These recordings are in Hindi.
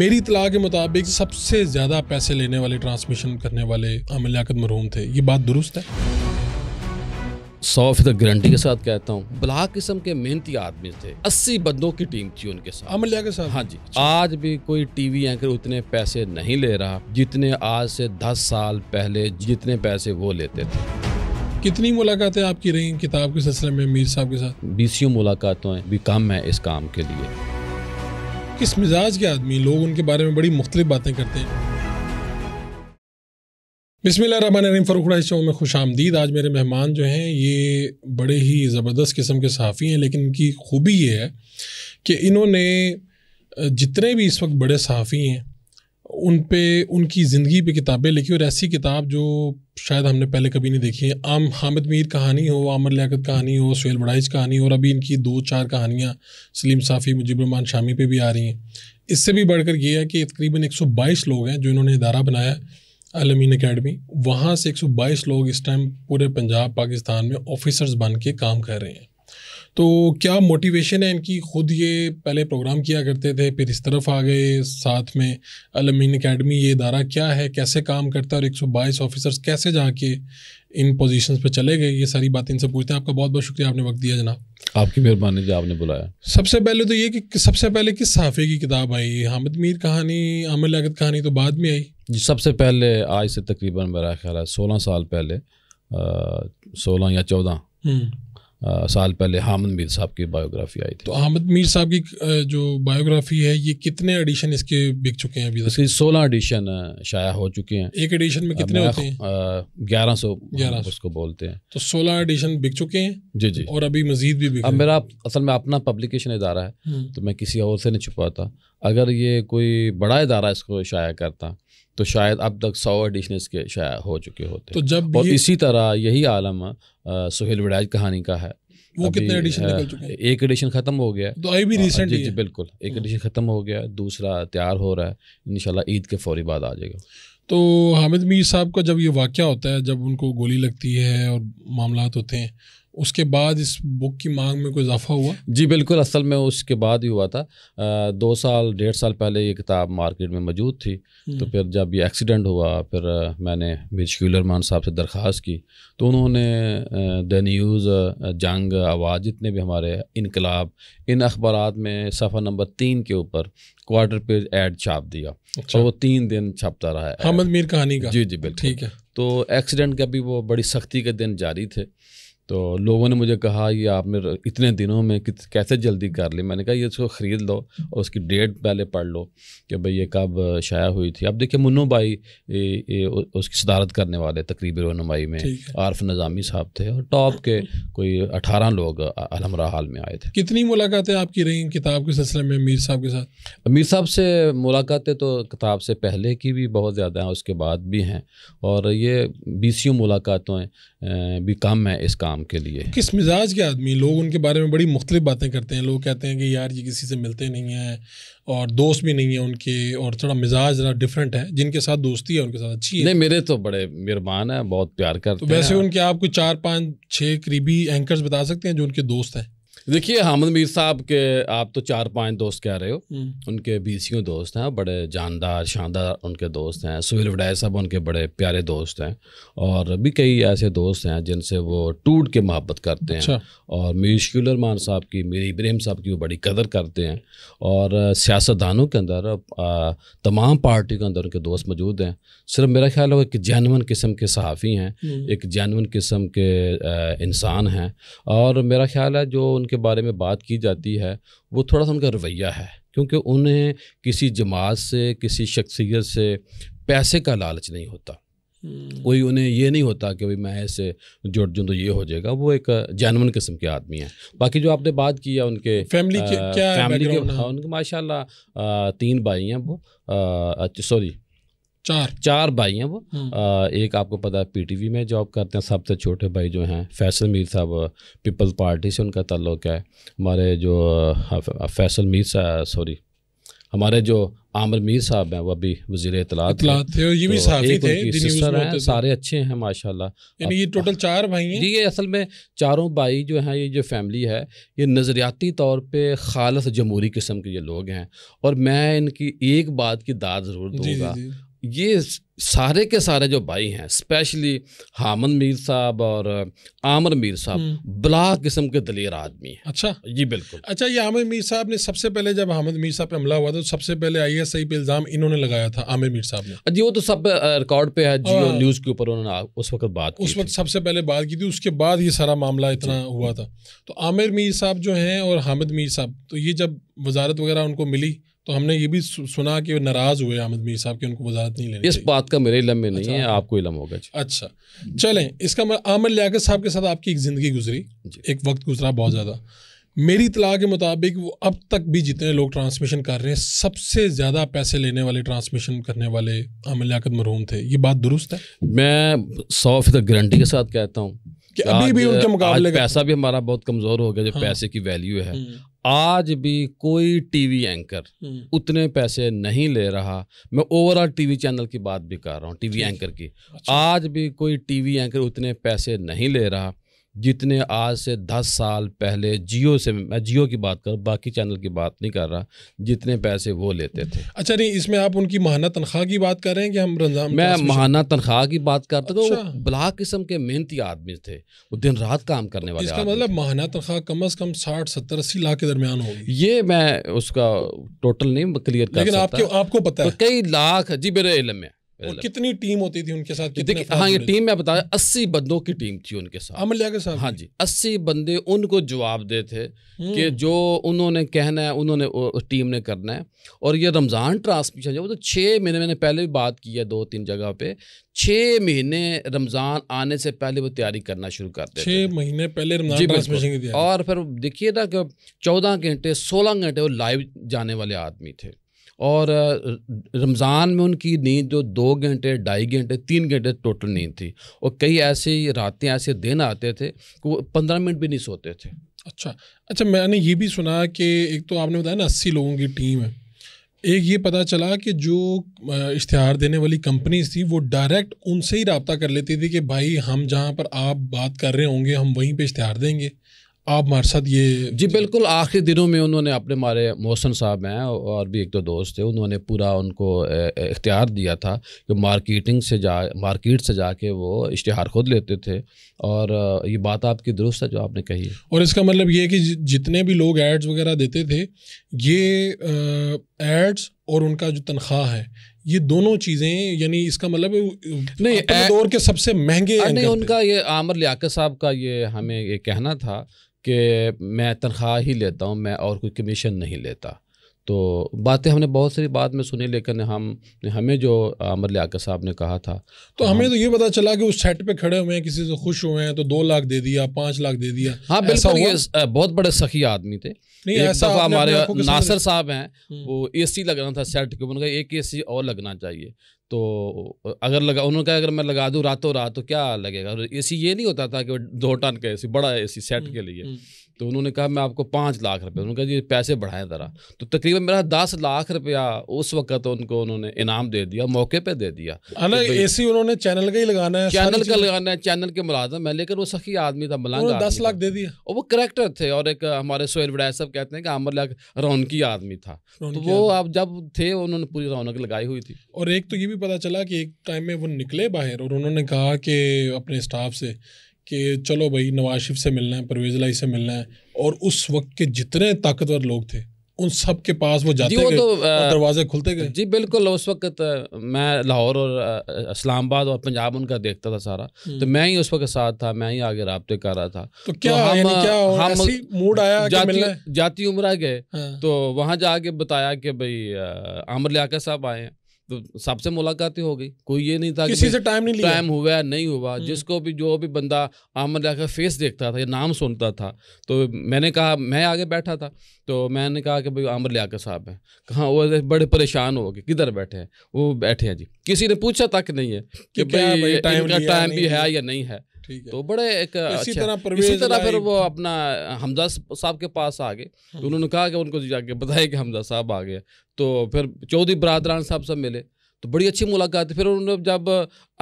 मेरी इतला के मुताबिक सबसे ज़्यादा पैसे लेने वाले ट्रांसमिशन करने वाले आमिल याकत मरहूम थे ये बात दुरुस्त है सौ फीसद गारंटी के साथ कहता हूँ बला किस्म के मेहनती आदमी थे अस्सी बंदों की टीम थी उनके साथ अमलिया के साथ हाँ जी आज भी कोई टीवी एंकर उतने पैसे नहीं ले रहा जितने आज से दस साल पहले जितने पैसे वो लेते थे कितनी मुलाकातें आपकी रही किताब के सिलसिले में मीर साहब के साथ बीसियों मुलाकातों भी कम है इस काम के लिए किस मिजाज के आदमी लोग उनके बारे में बड़ी मुख्तलिफ बातें करते हैं बिसमीम फ़रुखड़ा शो में खुश आमदीद आज मेरे मेहमान जो हैं ये बड़े ही ज़बरदस्त किस्म के सहाफ़ी हैं लेकिन इनकी खूबी ये है कि इन्होंने जितने भी इस वक्त बड़े सहाफ़ी हैं उन पे उनकी ज़िंदगी पे किताबें लिखी और ऐसी किताब जो शायद हमने पहले कभी नहीं देखी है आम हामिद मीर कहानी हो आमर लियाकत कहानी हो सुल बड़ाइज कहानी हो और अभी इनकी दो चार कहानियाँ सलीम साफ़ी मुजिबरमान शामी पे भी आ रही हैं इससे भी बढ़कर ये है कि तकरीबन 122 लोग हैं जो इन्होंने इदारा बनाया अलमीन अकेडमी वहाँ से 122 लोग इस टाइम पूरे पंजाब पाकिस्तान में ऑफिसर्स बन के काम कर रहे हैं तो क्या मोटिवेशन है इनकी खुद ये पहले प्रोग्राम किया करते थे फिर इस तरफ आ गए साथ में अलमीन अकेडमी ये इदारा क्या है कैसे काम करता है और 122 ऑफिसर्स कैसे जाके इन पोजीशंस पे चले गए ये सारी बातें इनसे पूछते हैं आपका बहुत बहुत शुक्रिया आपने वक्त दिया जनाब आपकी मेहरबानी जो आपने बुलाया सबसे पहले तो ये कि सबसे पहले किस सहाफ़े की किताब आई हामिद मीर कहानी आमिर लागत कहानी तो बाद में आई जी सबसे पहले आज से तकरीबन मेरा ख्याल है सोलह साल पहले सोलह या चौदह हम्म। आ, साल पहले हामिद मीर साहब की बायोग्राफी आई थी तो हामिद मीर साहब की जो बायोग्राफी है ये कितने एडिशन इसके बिक चुके हैं अभी इसके सोलह एडिशन शाया हो चुके हैं एक एडिशन में कितने होते हैं ग्यारह सौ ग्यारह उसको बोलते हैं तो सोलह एडिशन बिक चुके हैं जी जी और अभी मजीद भी बिक अब मेरा असल में अपना पब्लिकेशन इदारा है हम्म। तो मैं किसी और से नहीं छुपाता अगर ये कोई बड़ा इदारा इसको शाया करता तो शायद अब तक सौ एडिशन के शायद हो चुके होते तो जब और इसी तरह यही आलम सुहेल विराज कहानी का है वो कितने एडिशन निकल चुके हैं एक एडिशन खत्म हो गया तो अभी भी रिसेंट जी जी बिल्कुल एक एडिशन हाँ। खत्म हो गया दूसरा तैयार हो रहा है इंशाल्लाह ईद के फौरी बाद आ जाएगा तो हामिद मीर साहब का जब ये वाक़ होता है जब उनको गोली लगती है और मामला होते हैं उसके बाद इस बुक की मांग में कोई इजाफा हुआ जी बिल्कुल असल में उसके बाद ही हुआ था आ, दो साल डेढ़ साल पहले ये किताब मार्केट में मौजूद थी हम्म। तो फिर जब ये एक्सीडेंट हुआ फिर मैंने मिर मान साहब से दरख्वास्त की तो उन्होंने द न्यूज़ जंग आवाज़ जितने भी हमारे इनकलाब इन अखबार में सफ़ा नंबर तीन के ऊपर क्वार्टर पेज एड छाप दिया अच्छा। और वो तीन दिन छापता रहा हमद मीर कहानी का जी जी बिल्कुल ठीक है तो एक्सीडेंट का भी वो बड़ी सख्ती के दिन जारी थे तो लोगों ने मुझे कहा ये आपने इतने दिनों में कित कैसे जल्दी कर ली मैंने कहा ये इसको ख़रीद लो और उसकी डेट पहले पढ़ लो कि भाई ये कब शाया हुई थी अब देखिए मुन्नू भाई ए, ए, उसकी सदारत करने वाले तकरीब रनुमाई में आरफ नज़ामी साहब थे और टॉप के हाँ। कोई अठारह लोग अलमरा हाल में आए थे कितनी मुलाकातें आपकी रहीं किताब के सिलसिले में मीर साहब के साथ मीर साहब से मुलाकातें तो किताब से पहले की भी बहुत ज़्यादा हैं उसके बाद भी हैं और ये बीसियों मुलाकातों भी कम है इस काम काम के लिए किस मिजाज के आदमी लोग उनके बारे में बड़ी मुख्तलि बातें करते हैं लोग कहते हैं कि यार ये किसी से मिलते नहीं हैं और दोस्त भी नहीं है उनके और थोड़ा मिजाज ज़रा डिफरेंट है जिनके साथ दोस्ती है उनके साथ अच्छी है नहीं मेरे तो बड़े मेहरबान है बहुत प्यार करते तो वैसे उनके आप कोई चार पाँच छः करीबी एंकर्स बता सकते हैं जो उनके दोस्त हैं देखिए हामिद मीर साहब के आप तो चार पांच दोस्त कह रहे हो हम्म। उनके बीसियों दोस्त हैं बड़े जानदार शानदार उनके दोस्त हैं सुहेल वडाय साहब उनके बड़े प्यारे दोस्त हैं और भी कई ऐसे दोस्त हैं जिनसे वो टूट के मोहब्बत करते हैं अच्छा। और मीर शकुलर मान साहब की मीर इब्राहिम साहब की वो बड़ी कदर करते हैं और सियासतदानों के अंदर तमाम पार्टी के अंदर उनके दोस्त मौजूद हैं सिर्फ मेरा ख्याल है एक जैनवन किस्म के सहाफ़ी हैं हम्म। एक जैनवन किस्म के इंसान हैं और मेरा ख्याल है जो उनके के बारे में बात की जाती है वो थोड़ा सा उनका रवैया है क्योंकि उन्हें किसी जमात से किसी शख्सियत से पैसे का लालच नहीं होता हम्म। कोई उन्हें ये नहीं होता कि भाई मैं ऐसे जुड़ जूँ तो ये हो जाएगा वो एक जैनवन किस्म के आदमी हैं बाकी जो आपने बात की है उनके फैमिली के क्या फैमिली के हाँ, उनके माशाल्लाह तीन भाई हैं वो सॉरी चार चार भाई हैं वो हम्म। आ, एक आपको पता है पीटीवी में जॉब करते हैं सबसे छोटे भाई जो हैं फैसल मीर साहब पीपल पार्टी से उनका ताल्लुक है हमारे जो फैसल मीर साहब सॉरी हमारे जो आमिर मीर साहब हैं वो अभी वजीर इतलात थे और ये भी तो साथी थे सिस्टर हैं सारे अच्छे हैं माशाल्लाह यानी ये टोटल चार भाई हैं जी ये असल में चारों भाई जो हैं ये जो फैमिली है ये नज़रियाती तौर पे खालस जमहूरी किस्म के ये लोग हैं और मैं इनकी एक बात की दाद ज़रूर दूंगा ये सारे के सारे जो भाई हैं स्पेशली हामन मीर साहब और आमर मीर साहब हम्म। बला किस्म के दलेर आदमी हैं अच्छा जी बिल्कुल अच्छा ये आमिर मीर साहब ने सबसे पहले जब हामिद मीर साहब पे हमला हुआ था तो सबसे पहले आई एस आई पे इल्ज़ाम इन्होंने लगाया था आमिर मीर साहब ने जी वो तो सब रिकॉर्ड पे है जियो न्यूज़ हाँ। के ऊपर उन्होंने उस वक्त बात उस वक्त सबसे पहले बात की थी उसके बाद ये सारा मामला इतना हुआ था तो आमिर मीर साहब जो हैं और हामिद मीर साहब तो ये जब वजारत वगैरह उनको मिली तो हमने ये भी सुना कि नाराज़ हुए अहमद मीर साहब कि उनको वजारत नहीं लेनी इस बात का मेरे इलम में नहीं अच्छा। है आपको इलम होगा अच्छा चलें इसका आमिर लियाकत साहब के साथ आपकी एक ज़िंदगी गुजरी एक वक्त गुजरा बहुत ज़्यादा मेरी इतला के मुताबिक वो अब तक भी जितने लोग ट्रांसमिशन कर रहे हैं सबसे ज़्यादा पैसे लेने वाले ट्रांसमिशन करने वाले आमिर लियाकत मरहूम थे ये बात दुरुस्त है मैं सौ फीसद गारंटी के साथ कहता हूँ अभी भी उनके मुकाबले पैसा भी हमारा बहुत कमजोर हो गया जो हाँ। पैसे की वैल्यू है हम्म। आज भी कोई टीवी एंकर हम्म। उतने पैसे नहीं ले रहा मैं ओवरऑल टीवी चैनल की बात भी कर रहा हूँ टीवी एंकर की अच्छा। आज भी कोई टीवी एंकर उतने पैसे नहीं ले रहा जितने आज से दस साल पहले जियो से मैं जियो की बात कर बाकी चैनल की बात नहीं कर रहा जितने पैसे वो लेते थे अच्छा नहीं इसमें आप उनकी महाना तनख्वाह की बात कर रहे हैं कि हम रंजान मैं महाना तनख्वाह की बात करता अच्छा। तो बला किस्म के मेहनती आदमी थे वो दिन रात काम करने वाले इसका मतलब महाना तनख्वाह कम अज़ कम साठ सत्तर अस्सी लाख के दरमियान होगी ये मैं उसका टोटल नहीं क्लियर कर लेकिन आपको आपको पता है तो कई लाख जी मेरे इलम में और मतलब कितनी टीम होती थी उनके साथ कितने हाँ ये टीम मैं बता अस्सी बंदों की टीम थी उनके साथ अमलिया के साथ हाँ जी अस्सी बंदे उनको जवाब दे थे कि हम्म। जो उन्होंने कहना है उन्होंने टीम ने करना है और ये रमज़ान ट्रांसमिशन जो तो छः महीने मैंने पहले भी बात की है दो तीन जगह पे छः महीने रमज़ान आने से पहले वो तैयारी करना शुरू करते छः महीने पहले रमज़ान ट्रांसमिशन की और फिर देखिए ना कि चौदह घंटे सोलह घंटे वो लाइव जाने वाले आदमी थे और रमज़ान में उनकी नींद जो दो घंटे ढाई घंटे तीन घंटे टोटल नींद थी और कई ऐसी रातें ऐसे दिन आते थे कि वो पंद्रह मिनट भी नहीं सोते थे अच्छा अच्छा मैंने ये भी सुना कि एक तो आपने बताया ना अस्सी लोगों की टीम है एक ये पता चला कि जो इश्तहार देने वाली कंपनीज थी वो डायरेक्ट उनसे ही रबता कर लेती थी कि भाई हम जहाँ पर आप बात कर रहे होंगे हम वहीं पे इश्तहार देंगे आप हमारे साथ ये जी बिल्कुल आखिरी दिनों में उन्होंने अपने हमारे मोहसन साहब हैं और भी एक दो दोस्त थे उन्होंने पूरा उनको इख्तियार दिया था कि मार्केटिंग से जा मार्केट से जाके वो इश्तहार खुद लेते थे और ये बात आपकी दुरुस्त है जो आपने कही और इसका मतलब ये है कि जितने भी लोग एड्स वगैरह देते थे ये एड्स और उनका जो तनख्वाह है ये दोनों चीजें यानी इसका मतलब नहीं दौर तो के सबसे महंगे नहीं उनका ये आमर लियाकत साहब का ये हमें ये कहना था कि मैं तनख्वाह ही लेता हूँ मैं और कोई कमीशन नहीं लेता तो बातें हमने बहुत सारी बात में सुनी लेकिन हम हमें जो अमर लियाकत साहब ने कहा था तो, तो हमें तो ये पता चला कि उस सेट पे खड़े हुए हैं किसी से खुश हुए हैं तो दो लाख दे दिया पाँच लाख दे दिया हाँ बिल्कुल ये बहुत बड़े सखी आदमी थे नहीं एक ऐसा हमारे नासर साहब हैं हम्म। वो एसी लगाना था सेट के उनका एक एसी और लगना चाहिए तो अगर लगा उन्होंने कहा अगर मैं लगा दूँ रातों रात तो क्या लगेगा ए सी ये नहीं होता था कि दो टन का ए बड़ा ए सेट हम्म, के लिए हम्म। तो उन्होंने कहा मैं आपको पाँच लाख रुपये उन्होंने कहा जी पैसे बढ़ाएं ज़रा तो तकरीबन मेरा दस लाख रुपया उस वक्त उनको उन्होंने इनाम दे दिया मौके पे दे दिया हालांकि ए सी उन्होंने चैनल का ही लगाना है चैनल का लगाना है चैनल के मुलाजम है लेकिन वो सखी आदमी था मलंग दस लाख दे दिया और वो करेक्टर थे और एक हमारे सोहेल विडाय साहब कहते हैं कि अमर लाख रौनकी आदमी था तो वो आप जब थे उन्होंने पूरी रौनक लगाई हुई थी और एक तो ये भी पता चला कि एक टाइम में वो निकले बाहर और उन्होंने कहा कि अपने स्टाफ से कि चलो भाई नवाज शरीफ से मिलना है परवेज लाई से मिलना है और उस वक्त के जितने ताकतवर लोग थे उन सब के पास वो जाते तो दरवाजे खुलते गए जी बिल्कुल उस वक्त मैं लाहौर और इस्लामाबाद और पंजाब उनका देखता था सारा हम्म। तो मैं ही उस वक्त साथ था मैं ही आगे रबते कर रहा था तो क्या तो हम, क्या हम मूड आया जाती, जाती उम्र गए हाँ। तो वहाँ जाके बताया कि भाई आमर लिया साहब आए हैं तो सबसे मुलाकातें हो गई कोई ये नहीं था किसी कि से टाइम नहीं टाइम हुआ नहीं हुआ हम्म। जिसको भी जो भी बंदा अहमद का फेस देखता था या नाम सुनता था तो मैंने कहा मैं आगे बैठा था तो मैंने कहा कि भाई आमर लियाकर साहब हैं कहाँ वो बड़े परेशान हो गए किधर बैठे हैं वो बैठे हैं जी किसी ने पूछा तक नहीं है कि भाई टाइम भी है या नहीं है तो बड़े एक तो इसी अच्छा, तरह इसी तरह फिर वो अपना हमजा साहब के पास आ गए तो हम्म। उन्होंने कहा कि उनको जाके बताया कि हमजा साहब आ गए तो फिर चौधरी बरादरान साहब सब मिले तो बड़ी अच्छी मुलाकात फिर उन्होंने जब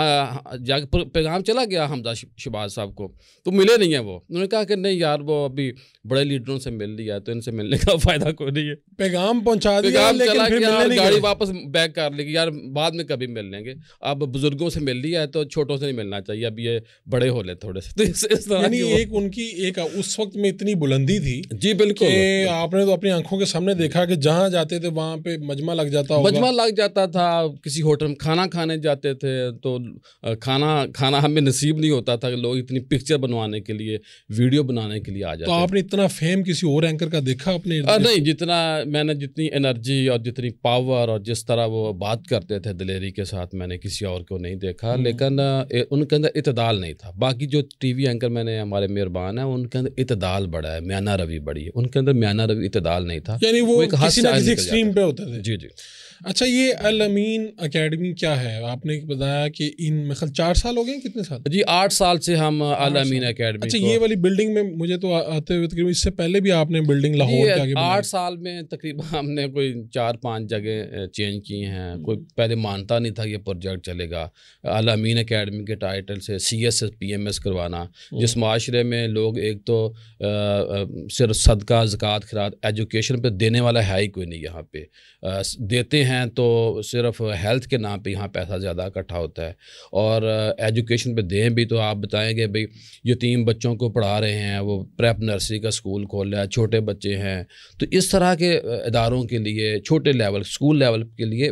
जाके पैगाम चला गया हमदा शबाज साहब को तो मिले नहीं हैं वो उन्होंने कहा कि नहीं यार वो अभी बड़े लीडरों से मिल लिया तो इनसे मिलने का फ़ायदा कोई नहीं है पैगाम पहुंचा दिया लेकिन चला फिर मिलने गाड़ी वापस बैक कर लेगी यार बाद में कभी मिल लेंगे अब बुज़ुर्गों से मिल लिया है तो छोटों से नहीं मिलना चाहिए अब ये बड़े हो ले थोड़े से तो इस, इस तरह एक उनकी एक उस वक्त में इतनी बुलंदी थी जी बिल्कुल आपने तो अपनी आंखों के सामने देखा कि जहाँ जाते थे वहाँ पे मजमा लग जाता मजमा लग जाता था किसी होटल में खाना खाने जाते थे तो खाना खाना हमें नसीब नहीं होता था लोग इतनी पिक्चर बनवाने के लिए वीडियो बनाने के लिए आ जाते तो आपने इतना फेम किसी और एंकर का देखा अपने नहीं जितना मैंने जितनी एनर्जी और जितनी पावर और जिस तरह वो बात करते थे दिलेरी के साथ मैंने किसी और को नहीं देखा हम्म। लेकिन उनके अंदर इतदाल नहीं था बाकी जो टी एंकर मैंने हमारे मेहरबान है उनके अंदर इतदाल बड़ा है म्याना रवि बड़ी है उनके अंदर म्याना रवि इतदाल नहीं था यानी वो, एक किसी एक्सट्रीम पे होता था जी जी अच्छा ये अल अमीन अकेडमी क्या है आपने बताया कि इन मतलब चार साल हो गए कितने साल जी आठ साल से हम अल अमीन अकेडमी अच्छा ये वाली बिल्डिंग में मुझे तो आते हुए तकरीबन इससे पहले भी आपने बिल्डिंग लाहौर आठ साल में तकरीबन हमने कोई चार पाँच जगह चेंज की हैं हम्म। कोई पहले मानता नहीं था ये प्रोजेक्ट चलेगा अल अमीन अकेडमी के टाइटल से C S S P M S करवाना हम्म। जिस माशरे में लोग एक तो सिर्फ सदका जक़ात खरात एजुकेशन पर देने वाला है ही कोई नहीं यहाँ पे देते हैं हैं तो सिर्फ हेल्थ के नाम पे यहाँ पैसा ज़्यादा इकट्ठा होता है और एजुकेशन uh, पे दें भी तो आप बताएंगे भाई यतीम बच्चों को पढ़ा रहे हैं वो प्रेप नर्सरी का स्कूल खोल रहा है छोटे बच्चे हैं तो इस तरह के uh, इदारों के लिए छोटे लेवल स्कूल लेवल के लिए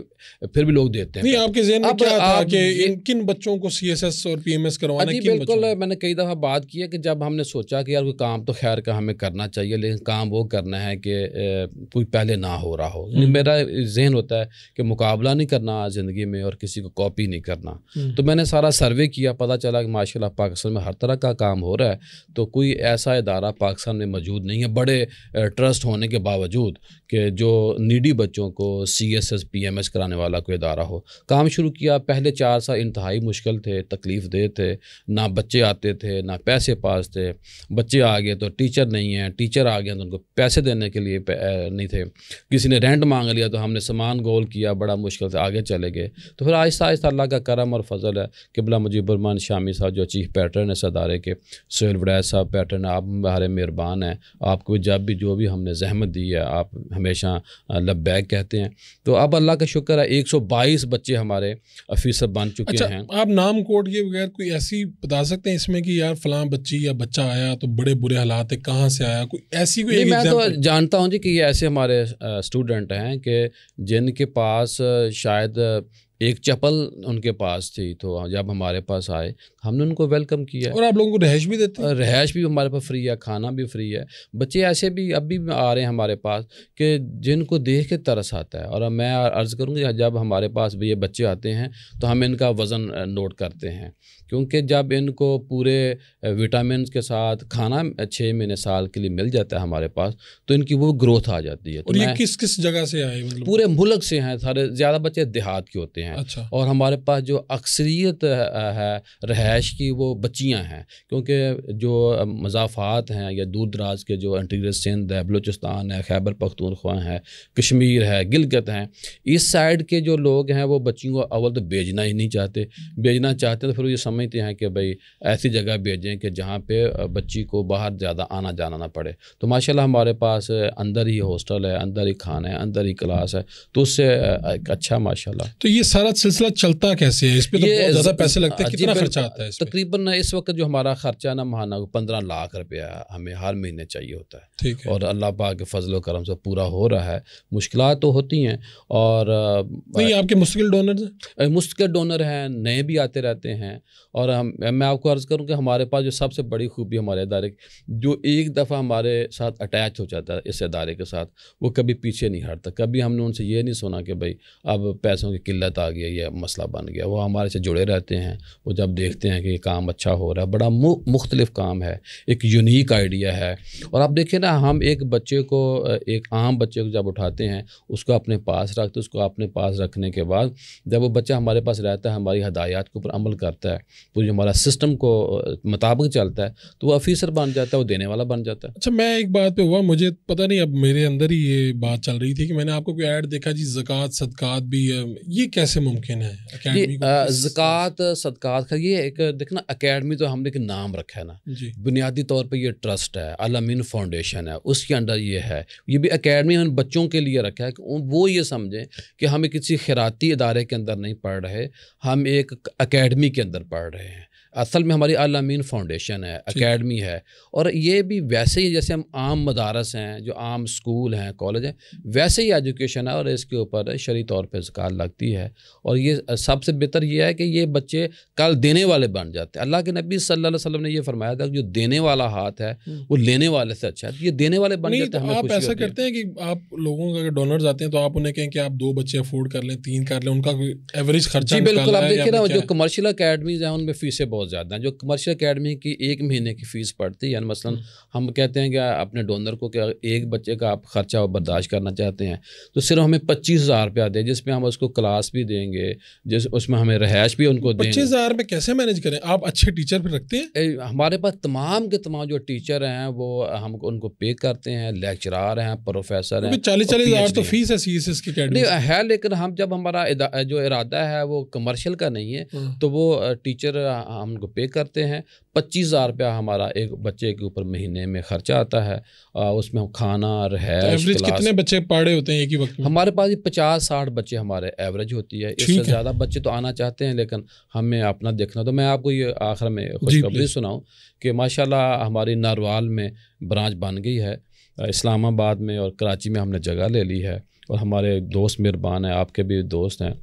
फिर भी लोग देते हैं नहीं आपके जहन में क्या था कि इन किन बच्चों को एस और पीएमएस करवाना जी बिल्कुल मैंने कई दफ़ा बात की है कि जब हमने सोचा कि यार कोई काम तो खैर का हमें करना चाहिए लेकिन काम वो करना है कि uh, कोई पहले ना हो रहा हो हम्म। मेरा जहन होता है कि मुकाबला नहीं करना ज़िंदगी में और किसी को कॉपी नहीं करना हम्म। तो मैंने सारा सर्वे किया पता चला कि माशा पाकिस्तान में हर तरह का काम हो रहा है तो कोई ऐसा इदारा पाकिस्तान में मौजूद नहीं है बड़े ट्रस्ट होने के बावजूद कि जो नीडी बच्चों को C S S P M S कराने वाला कोई इदारा हो काम शुरू किया पहले चार साल इंतहाई मुश्किल थे तकलीफ़ दे थे ना बच्चे आते थे ना पैसे पास थे बच्चे आ गए तो टीचर नहीं है टीचर आ गए तो उनको पैसे देने के लिए नहीं थे किसी ने रेंट मांग लिया तो हमने सामान गो कॉल किया बड़ा मुश्किल से आगे चले गए तो फिर आहिस्ता आहिस्ता अल्लाह का करम और फजल है किबला मुजीबरमान शामी साहब जो चीफ पैटर्न है सदारे के सुहेल वडैद साहब पैटर्न आप हमारे मेहरबान हैं आपको जब भी जो भी हमने जहमत दी है आप हमेशा लब्बैक कहते हैं तो अब अल्लाह का शुक्र है एक सौ बाईस बच्चे हमारे अफीसर बन चुके अच्छा, हैं आप नाम कोट के बगैर कोई ऐसी बता सकते हैं इसमें कि यार फलां बच्ची या बच्चा आया तो बड़े बुरे हालात है कहाँ से आया कोई ऐसी कोई मैं तो जानता हूँ जी कि ये ऐसे हमारे स्टूडेंट हैं कि जिनके पास शायद एक चप्पल उनके पास थी तो जब हमारे पास आए हमने उनको वेलकम किया और आप लोगों को रहश भी देते हैं रहश भी हमारे पास फ्री है खाना भी फ्री है बच्चे ऐसे भी अब भी आ रहे हैं हमारे पास कि जिनको देख के तरस आता है और मैं अर्ज़ करूँगी जब हमारे पास भी ये बच्चे आते हैं तो हम इनका वज़न नोट करते हैं क्योंकि जब इनको पूरे विटामिन के साथ खाना छः महीने साल के लिए मिल जाता है हमारे पास तो इनकी वो ग्रोथ आ जाती है तो और तो ये किस किस जगह से आए मतलब पूरे मुल्क से हैं सारे ज़्यादा बच्चे देहात के होते हैं हैं अच्छा। और हमारे पास जो अक्सरियत है रहायश की वो बच्चियाँ हैं क्योंकि जो मजाफात हैं या दूर दराज के जो इंटीरियर सिंध है बलूचिस्तान है खैबर पख्तूनख्वा है कश्मीर है गिलगत हैं इस साइड के जो लोग हैं वो बच्चियों को अवल तो भेजना ही नहीं चाहते भेजना चाहते तो फिर ये समझते हैं कि भाई ऐसी जगह भेजें कि जहाँ पर बच्ची को बाहर ज़्यादा आना जाना ना पड़े तो माशा हमारे पास अंदर ही हॉस्टल है अंदर ही खाना है अंदर ही क्लास है तो उससे अच्छा माशाल्लाह तो ये सब सारा सिलसिला चलता कैसे है इस पे तो बहुत ज़्यादा पैसे लगते हैं हाँ, कितना खर्चा आता है तकरीबन इस वक्त जो हमारा खर्चा ना महाना पंद्रह लाख रुपया हमें हर महीने चाहिए होता है ठीक है और अल्लाह पाक के फजल करम से पूरा हो रहा है मुश्किल तो होती हैं और नहीं आपके मुश्किल डोनर मुश्किल डोनर हैं नए भी आते रहते हैं और हम मैं आपको अर्ज़ करूँ कि हमारे पास जो सबसे बड़ी खूबी हमारे इदारे जो एक दफ़ा हमारे साथ अटैच हो जाता है इस इदारे के साथ वो कभी पीछे नहीं हटता कभी हमने उनसे ये नहीं सुना कि भाई अब पैसों की किल्लत आ आ गया ये मसला बन गया वो हमारे से जुड़े रहते हैं वो जब देखते हैं कि काम अच्छा हो रहा है बड़ा मुख्तलिफ काम है एक यूनिक आइडिया है और आप देखिए ना हम एक बच्चे को एक आम बच्चे को जब उठाते हैं उसको अपने पास रखते उसको अपने पास रखने के बाद जब वो बच्चा हमारे पास रहता है हमारी हदायत के ऊपर अमल करता है पूरी हमारा सिस्टम को मुताबिक चलता है तो वो अफीसर बन जाता है वो देने वाला बन जाता है अच्छा मैं एक बात पर हुआ मुझे पता नहीं अब मेरे अंदर ही ये बात चल रही थी कि मैंने आपको कोई ऐड देखा जी जक़ात सदक़ात भी ये कैसे कैसे मुमकिन है जक़ात सदक़ात का ये एक देखना अकेडमी तो हमने एक नाम रखा है ना बुनियादी तौर पर यह ट्रस्ट है अलमिन फाउंडेशन है उसके अंडर ये है ये भी अकेडमी हमने बच्चों के लिए रखा है कि वो ये समझें कि हमें किसी खैराती इदारे के अंदर नहीं पढ़ रहे हम एक अकेडमी के अंदर पढ़ रहे हैं असल में हमारी आलामीन फाउंडेशन है अकेडमी है और ये भी वैसे ही जैसे हम आम मदारस हैं जो आम स्कूल हैं कॉलेज हैं वैसे ही एजुकेशन है और इसके ऊपर शरी तौर पर जकाल लगती है और ये सबसे बेहतर ये है कि ये बच्चे कल देने वाले बन जाते हैं अल्लाह के नबी सल्लल्लाहु अलैहि वसल्लम ने यह फरमाया था कि जो देने वाला हाथ है हम्म। वो लेने वाले से अच्छा है तो ये देने वाले बन जाते हैं आप ऐसा करते हैं कि आप लोगों का डोनर आते हैं तो आप उन्हें कहें कि आप दो बच्चे अफोर्ड कर लें तीन कर लें उनका एवरेज खर्चा बिल्कुल आप देखिए ना जो कमर्शियल अकेडमीज हैं उनमें फीसें बहुत बहुत ज़्यादा हैं जो कमर्शियल अकेडमी की एक महीने की फ़ीस पड़ती है मसलन हम्म। हम कहते हैं कि अपने डोनर को क्या एक बच्चे का आप ख़र्चा बर्दाश्त करना चाहते हैं तो सिर्फ हमें पच्चीस हज़ार रुपया दें जिसमें हम उसको क्लास भी देंगे जिस उसमें हमें रहायश भी उनको देंगे पच्चीस हज़ार में कैसे मैनेज करें आप अच्छे टीचर भी रखते हैं हमारे पास तमाम के तमाम जो टीचर हैं वो हम उनको पे करते हैं लेक्चरार हैं प्रोफेसर हैं चालीस चालीस हज़ार तो फीस है सी एस की है लेकिन हम जब हमारा जो इरादा है वो कमर्शियल का नहीं है हम्म। तो वो टीचर हम हम उनको पे करते हैं पच्चीस हज़ार रुपया हमारा एक बच्चे के ऊपर महीने में खर्चा आता है आ, उसमें हम खाना रहैश तो कितने बच्चे पढ़े होते हैं एक ही वक्त में? हमारे पास पचास साठ बच्चे हमारे एवरेज होती है इससे ज़्यादा बच्चे तो आना चाहते हैं लेकिन हमें अपना देखना तो मैं आपको ये आखिर में खुशखबरी सुनाऊँ कि माशाला हमारी नारवाल में ब्रांच बन गई है इस्लामाबाद में और कराची में हमने जगह ले ली है और हमारे दोस्त मेहरबान हैं आपके भी दोस्त हैं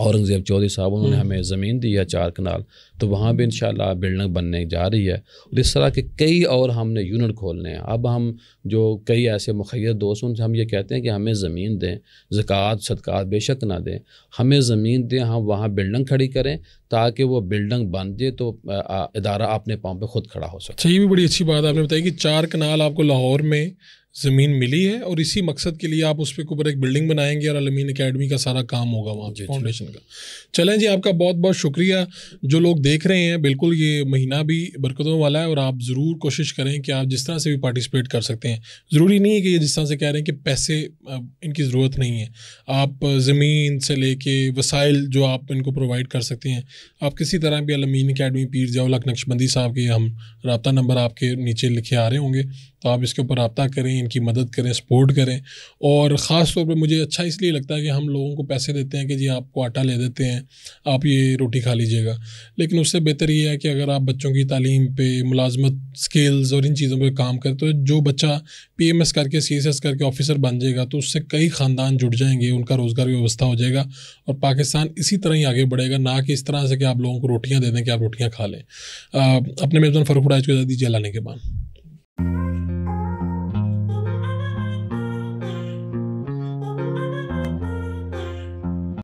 औरंगज़ेब चौधरी साहब उन्होंने हम्म। हमें ज़मीन दी है चार कनाल तो वहाँ भी इन बिल्डिंग बनने जा रही है और इस तरह के कई और हमने यूनिट खोलने हैं अब हम जो कई ऐसे मुख्य दोस्त उनसे हम ये कहते हैं कि हमें ज़मीन दें ज़क़़त सदक़ात बेशक ना दें हमें ज़मीन दें हम वहाँ बिल्डिंग खड़ी करें ताकि वो बिल्डिंग बन जाए तो इदारा अपने पाँव पर ख़ुद खड़ा हो सके ये भी बड़ी अच्छी बात आपने बताई कि चार कनाल आपको लाहौर में ज़मीन मिली है और इसी मकसद के लिए आप उस पर ऊपर एक बिल्डिंग बनाएंगे और अलमीन अकेडमी का सारा काम होगा वहाँ फाउंडेशन का चलें जी आपका बहुत बहुत शुक्रिया जो लोग देख रहे हैं बिल्कुल ये महीना भी बरकतों वाला है और आप ज़रूर कोशिश करें कि आप जिस तरह से भी पार्टिसिपेट कर सकते हैं ज़रूरी नहीं है कि ये जिस तरह से कह रहे हैं कि पैसे इनकी ज़रूरत नहीं है आप ज़मीन से ले कर वसाइल जो आप इनको प्रोवाइड कर सकते हैं आप किसी तरह भी अलमीन अकेडमी पीर जयालक नक्शबंदी साहब के हम रबता नंबर आपके नीचे लिखे आ रहे होंगे तो आप इसके ऊपर रबता करें इनकी मदद करें सपोर्ट करें और ख़ास तौर पर मुझे अच्छा इसलिए लगता है कि हम लोगों को पैसे देते हैं कि जी आपको आटा ले देते हैं आप ये रोटी खा लीजिएगा लेकिन उससे बेहतर ये है कि अगर आप बच्चों की तालीम पर मुलाजमत स्किल्स और इन चीज़ों पर काम करें तो जो बच्चा पी एम एस करके सी एस एस करके ऑफिसर बन जाएगा तो उससे कई ख़ानदान जुड़ जाएंगे उनका रोज़गार व्यवस्था हो जाएगा और पाकिस्तान इसी तरह ही आगे बढ़ेगा ना कि इस तरह से कि आप लोगों को रोटियाँ दे दें कि आप रोटियाँ खा लें अपने मेज़बान फ़रुख उड़ाज को दी जलाने के बाद